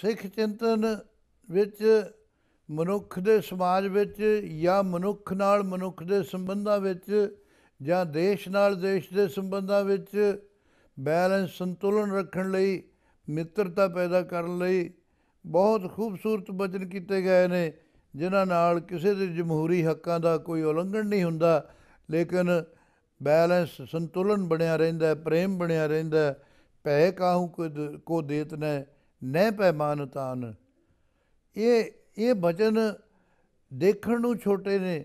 ਸਿੱਖ ਚਿੰਤਨ ਵਿੱਚ ਮਨੁੱਖ ਦੇ ਸਮਾਜ ਵਿੱਚ ਜਾਂ ਮਨੁੱਖ ਨਾਲ ਮਨੁੱਖ ਦੇ ਸੰਬੰਧਾਂ ਵਿੱਚ ਜਾਂ ਦੇਸ਼ ਨਾਲ ਦੇਸ਼ ਦੇ ਸੰਬੰਧਾਂ ਵਿੱਚ ਬੈਲੈਂਸ ਸੰਤੁਲਨ ਰੱਖਣ ਲਈ ਮਿੱਤਰਤਾ ਪੈਦਾ ਕਰਨ ਲਈ ਬਹੁਤ ਖੂਬਸੂਰਤ ਬਚਨ ਕੀਤੇ ਗਏ ਨੇ ਜਿਨ੍ਹਾਂ ਨਾਲ ਕਿਸੇ ਦੇ ਜਮਹੂਰੀ ਹੱਕਾਂ ਦਾ ਕੋਈ ਉਲੰਘਣ ਨਹੀਂ ਹੁੰਦਾ ਲੇਕਿਨ ਬੈਲੈਂਸ ਸੰਤੁਲਨ ਬਣਿਆ ਰਹਿੰਦਾ ਹੈ ਪ੍ਰੇਮ ਬਣਿਆ ਰਹਿੰਦਾ ਹੈ ਭੈ ਕਾਹੂ ਕੋ ਦੇਤ ਨੇ ਨਹਿ ਪੈਮਾਨ ਤਾਨ ਇਹ ਇਹ ਬਚਨ ਦੇਖਣ ਨੂੰ ਛੋਟੇ ਨੇ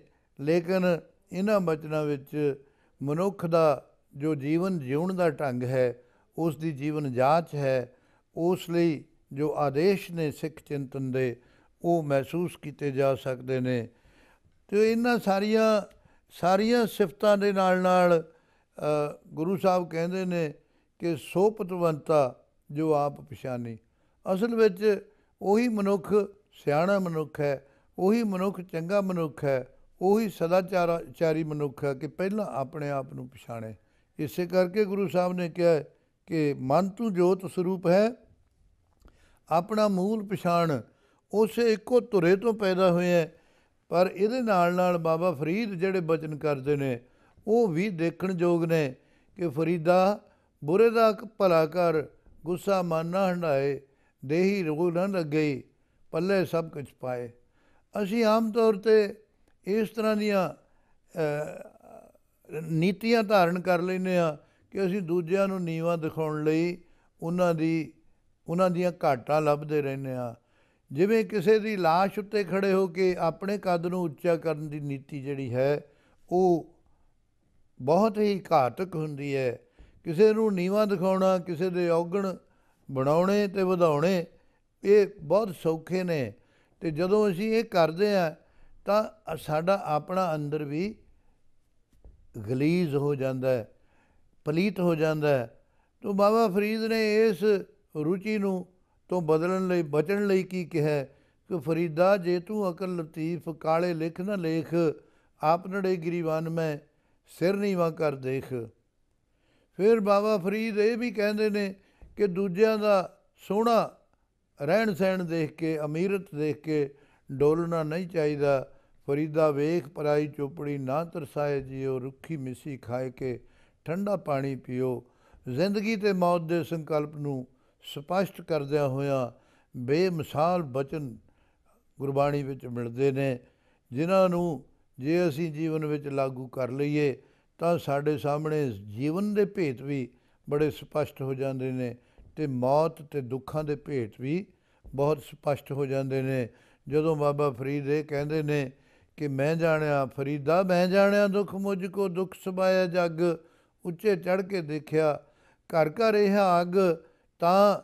ਲੇਕਿਨ ਇਹਨਾਂ ਬਚਨਾਂ ਵਿੱਚ ਮਨੁੱਖ ਦਾ ਜੋ ਜੀਵਨ ਜਿਉਣ ਦਾ ਢੰਗ ਹੈ ਉਸ ਦੀ ਜੀਵਨ ਜਾਂਚ ਹੈ ਉਸ ਲਈ ਜੋ ਆਦੇਸ਼ ਨੇ ਸਿੱਖ ਚਿੰਤਨ ਦੇ ਉਹ ਮਹਿਸੂਸ ਕੀਤੇ ਜਾ ਸਕਦੇ ਨੇ ਤੇ ਇਹਨਾਂ ਸਾਰੀਆਂ ਸਾਰੀਆਂ ਸਿਫਤਾਂ ਦੇ ਨਾਲ ਨਾਲ ਗੁਰੂ ਸਾਹਿਬ ਕਹਿੰਦੇ ਨੇ ਕਿ ਸੋਪਤਵੰਤਾ ਜੋ ਆਪ ਪਛਾਨੀ ਅਸਲ ਵਿੱਚ ਉਹੀ ਮਨੁੱਖ ਸਿਆਣਾ ਮਨੁੱਖ ਹੈ ਉਹੀ ਮਨੁੱਖ ਚੰਗਾ ਮਨੁੱਖ ਹੈ ਉਹੀ ਸਦਾਚਾਰੀ ਮਨੁੱਖ ਹੈ ਕਿ ਪਹਿਲਾਂ ਆਪਣੇ ਆਪ ਨੂੰ ਪਛਾਣੇ ਇਸੇ ਕਰਕੇ ਗੁਰੂ ਸਾਹਿਬ ਨੇ ਕਿਹਾ ਕਿ ਮਨ ਤੂੰ ਜੋਤ ਸਰੂਪ ਹੈ ਆਪਣਾ ਮੂਲ ਪਛਾਣ ਉਸੇ ਇੱਕੋ ਧੁਰੇ ਤੋਂ ਪੈਦਾ ਹੋਇਆ ਪਰ ਇਹਦੇ ਨਾਲ ਨਾਲ ਬਾਬਾ ਫਰੀਦ ਜਿਹੜੇ ਬਚਨ ਕਰਦੇ ਨੇ ਉਹ ਵੀ ਦੇਖਣ ਯੋਗ ਨੇ ਕਿ ਫਰੀਦਾ ਬੁਰੇ ਦਾ ਭਲਾ ਕਰ ਗੁੱਸਾ ਮਾਨਾ ਹੰਡਾਏ ਦੇਹੀ ਰੂਹ ਨਾ ਲੱਗੇ ਪੱਲੇ ਸਭ ਕੁਝ ਪਾਏ ਅਸੀਂ ਆਮ ਤੌਰ ਤੇ ਇਸ ਤਰ੍ਹਾਂ ਦੀਆਂ ਨੀਤੀਆਂ ਧਾਰਨ ਕਰ ਲੈਨੇ ਆ ਕਿ ਅਸੀਂ ਦੂਜਿਆਂ ਨੂੰ ਨੀਵਾ ਦਿਖਾਉਣ ਲਈ ਉਹਨਾਂ ਦੀ ਉਹਨਾਂ ਦੀਆਂ ਘਾਟਾਂ ਲੱਭਦੇ ਰਹਿੰਦੇ ਆ ਜਿਵੇਂ ਕਿਸੇ ਦੀ লাশ ਉੱਤੇ ਖੜੇ ਹੋ ਕੇ ਆਪਣੇ ਕੱਦ ਨੂੰ ਉੱਚਾ ਕਰਨ ਦੀ ਨੀਤੀ ਜਿਹੜੀ ਹੈ ਉਹ ਬਹੁਤ ਹੀ ਘਾਤਕ ਹੁੰਦੀ ਹੈ ਕਿਸੇ ਨੂੰ ਨੀਵਾ ਦਿਖਾਉਣਾ ਕਿਸੇ ਦੇ ਔਗਣ ਬਣਾਉਣੇ ਤੇ ਵਧਾਉਣੇ ਇਹ ਬਹੁਤ ਸੌਖੇ ਨੇ ਤੇ ਜਦੋਂ ਅਸੀਂ ਇਹ ਕਰਦੇ ਆ ਤਾਂ ਸਾਡਾ ਆਪਣਾ ਅੰਦਰ ਵੀ ਗਲੀਜ਼ ਹੋ ਜਾਂਦਾ ਹੈ ਪਲੀਤ ਹੋ ਜਾਂਦਾ ਹੈ ਤੋਂ ਬਾਬਾ ਫਰੀਦ ਨੇ ਇਸ ਰੁਚੀ ਨੂੰ ਤੋਂ ਬਦਲਣ ਲਈ ਬਚਣ ਲਈ ਕੀ ਕਿਹਾ ਕਿ ਫਰੀਦਾ ਜੇ ਤੂੰ ਅਕਲ ਲਤੀਫ ਕਾਲੇ ਲਿਖ ਨਾ ਲੇਖ ਆਪ ਨੜੇ ਗਰੀਬਾਨ ਮੈਂ ਸਿਰ ਨੀਵਾ ਕਰ ਦੇਖ ਫਿਰ ਬਾਬਾ ਫਰੀਦ ਇਹ ਵੀ ਕਹਿੰਦੇ ਨੇ ਕਿ ਦੂਜਿਆਂ ਦਾ ਸੋਹਣਾ ਰਹਿਣ ਸਹਿਣ ਦੇਖ ਕੇ ਅਮੀਰਤ ਦੇਖ ਕੇ ਡੋਲਣਾ ਨਹੀਂ ਚਾਹੀਦਾ ਫਰੀਦਾ ਵੇਖ ਪਰਾਈ ਚੋਪੜੀ ਨਾ ਤਰਸਾਏ ਜਿਉ ਰੁੱਖੀ ਮਿੱਸੀ ਖਾਏ ਕੇ ਠੰਡਾ ਪਾਣੀ ਪੀਓ ਜ਼ਿੰਦਗੀ ਤੇ ਮੌਤ ਦੇ ਸੰਕਲਪ ਨੂੰ ਸਪਸ਼ਟ ਕਰਦਿਆਂ ਹੋਇਆਂ ਬੇਮਿਸਾਲ ਬਚਨ ਗੁਰਬਾਣੀ ਵਿੱਚ ਮਿਲਦੇ ਨੇ ਜਿਨ੍ਹਾਂ ਨੂੰ ਜੇ ਅਸੀਂ ਜੀਵਨ ਵਿੱਚ ਲਾਗੂ ਕਰ ਲਈਏ ਤਾਂ ਸਾਡੇ ਸਾਹਮਣੇ ਜੀਵਨ ਦੇ ਭੇਤ ਵੀ ਬੜੇ ਸਪਸ਼ਟ ਹੋ ਜਾਂਦੇ ਨੇ ਤੇ ਮੌਤ ਤੇ ਦੁੱਖਾਂ ਦੇ ਭੇਟ ਵੀ ਬਹੁਤ ਸਪਸ਼ਟ ਹੋ ਜਾਂਦੇ ਨੇ ਜਦੋਂ ਬਾਬਾ ਫਰੀਦ ਇਹ ਕਹਿੰਦੇ ਨੇ ਕਿ ਮੈਂ ਜਾਣਿਆ ਫਰੀਦਾ ਮੈਂ ਜਾਣਿਆ ਦੁੱਖ ਮੁਝ ਕੋ ਦੁੱਖ ਸਬਾਇਆ ਜੱਗ ਉੱਚੇ ਚੜ ਕੇ ਦੇਖਿਆ ਘਰ ਘਰ ਇਹ ਅੱਗ ਤਾਂ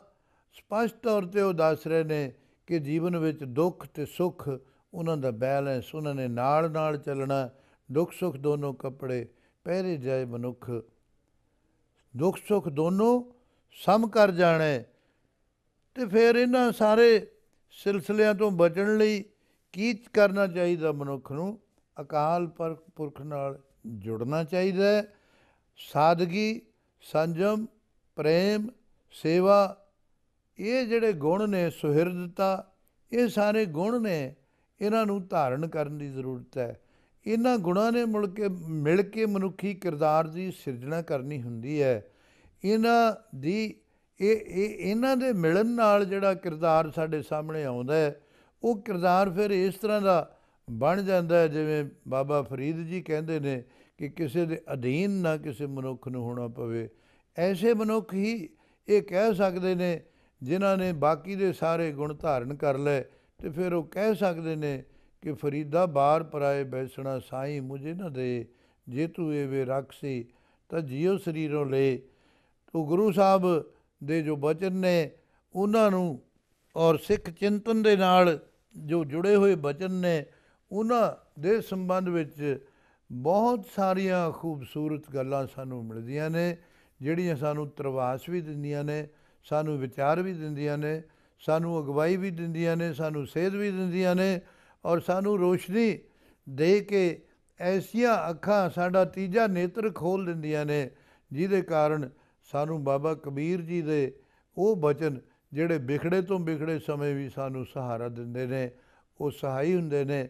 ਸਪਸ਼ਟ ਤੌਰ ਤੇ ਉਹ ਦੱਸ ਰਹੇ ਨੇ ਕਿ ਜੀਵਨ ਵਿੱਚ ਦੁੱਖ ਤੇ ਸੁੱਖ ਉਹਨਾਂ ਦਾ ਬੈਲੈਂਸ ਉਹਨਾਂ ਨੇ ਨਾਲ ਨਾਲ ਚੱਲਣਾ ਦੁੱਖ ਸੁੱਖ ਦੋਨੋਂ ਕੱਪੜੇ ਪਹਿਰੇ ਜਾਏ ਮਨੁੱਖ ਦੁੱਖ ਸੁੱਖ ਦੋਨੋਂ ਸਮ ਕਰ ਜਾਣਾ ਤੇ ਫਿਰ ਇਹਨਾਂ ਸਾਰੇ ਸਿਲਸਿਲਿਆਂ ਤੋਂ ਬਚਣ ਲਈ ਕੀ ਕਰਨਾ ਚਾਹੀਦਾ ਮਨੁੱਖ ਨੂੰ ਅਕਾਲ ਪੁਰਖ ਨਾਲ ਜੁੜਨਾ ਚਾਹੀਦਾ ਹੈ ਸਾਦਗੀ ਸੰਜਮ ਪ੍ਰੇਮ ਸੇਵਾ ਇਹ ਜਿਹੜੇ ਗੁਣ ਨੇ ਸੁਹਿਰਦਤਾ ਇਹ ਸਾਰੇ ਗੁਣ ਨੇ ਇਹਨਾਂ ਨੂੰ ਧਾਰਨ ਕਰਨ ਦੀ ਜ਼ਰੂਰਤ ਹੈ ਇਹਨਾਂ ਗੁਣਾਂ ਨੇ ਮਿਲ ਕੇ ਮਿਲ ਕੇ ਮਨੁੱਖੀ ਕਿਰਦਾਰ ਦੀ ਸਿਰਜਣਾ ਕਰਨੀ ਹੁੰਦੀ ਹੈ ਇਹਨਾਂ ਦੀ ਇਹ ਇਹ ਇਹਨਾਂ ਦੇ ਮਿਲਣ ਨਾਲ ਜਿਹੜਾ ਕਿਰਦਾਰ ਸਾਡੇ ਸਾਹਮਣੇ ਆਉਂਦਾ ਹੈ ਉਹ ਕਿਰਦਾਰ ਫਿਰ ਇਸ ਤਰ੍ਹਾਂ ਦਾ ਬਣ ਜਾਂਦਾ ਹੈ ਜਿਵੇਂ ਬਾਬਾ ਫਰੀਦ ਜੀ ਕਹਿੰਦੇ ਨੇ ਕਿ ਕਿਸੇ ਦੇ ਅਧੀਨ ਨਾ ਕਿਸੇ ਮਨੁੱਖ ਨੂੰ ਹੋਣਾ ਪਵੇ ਐਸੇ ਮਨੁੱਖ ਹੀ ਇਹ ਕਹਿ ਸਕਦੇ ਨੇ ਜਿਨ੍ਹਾਂ ਨੇ ਬਾਕੀ ਦੇ ਸਾਰੇ ਗੁਣ ਧਾਰਨ ਕਰ ਲਏ ਤੇ ਫਿਰ ਉਹ ਕਹਿ ਸਕਦੇ ਨੇ ਕਿ ਫਰੀਦਾ ਬਾਹਰ ਪਰਾਏ ਬੈਸਣਾ ਸਾਈਂ ਮੁਝੇ ਨਾ ਦੇ ਜੇ ਤੂੰ ਇਹ ਵੇ ਸੀ ਤਾਂ ਜਿਉ ਸਰੀਰੋਂ ਲੈ ਤੋ ਗੁਰੂ ਸਾਹਿਬ ਦੇ ਜੋ ਬਚਨ ਨੇ ਉਹਨਾਂ ਨੂੰ ਔਰ ਸਿੱਖ ਚਿੰਤਨ ਦੇ ਨਾਲ ਜੋ ਜੁੜੇ ਹੋਏ ਬਚਨ ਨੇ ਉਹਨਾਂ ਦੇ ਸੰਬੰਧ ਵਿੱਚ ਬਹੁਤ ਸਾਰੀਆਂ ਖੂਬਸੂਰਤ ਗੱਲਾਂ ਸਾਨੂੰ ਮਿਲਦੀਆਂ ਨੇ ਜਿਹੜੀਆਂ ਸਾਨੂੰ ਤਰਵਾਸ ਵੀ ਦਿੰਦੀਆਂ ਨੇ ਸਾਨੂੰ ਵਿਚਾਰ ਵੀ ਦਿੰਦੀਆਂ ਨੇ ਸਾਨੂੰ ਅਗਵਾਈ ਵੀ ਦਿੰਦੀਆਂ ਨੇ ਸਾਨੂੰ ਸੇਧ ਵੀ ਦਿੰਦੀਆਂ ਨੇ ਔਰ ਸਾਨੂੰ ਰੋਸ਼ਨੀ ਦੇ ਕੇ ਐਸੀਆਂ ਅੱਖਾਂ ਸਾਡਾ ਤੀਜਾ ਨੇਤਰ ਖੋਲ ਦਿੰਦੀਆਂ ਨੇ ਜਿਹਦੇ ਕਾਰਨ ਸਾਨੂੰ ਬਾਬਾ ਕਬੀਰ ਜੀ ਦੇ ਉਹ ਬਚਨ ਜਿਹੜੇ ਵਿਖੜੇ ਤੋਂ ਵਿਖੜੇ ਸਮੇਂ ਵੀ ਸਾਨੂੰ ਸਹਾਰਾ ਦਿੰਦੇ ਨੇ ਉਹ ਸਹਾਈ ਹੁੰਦੇ ਨੇ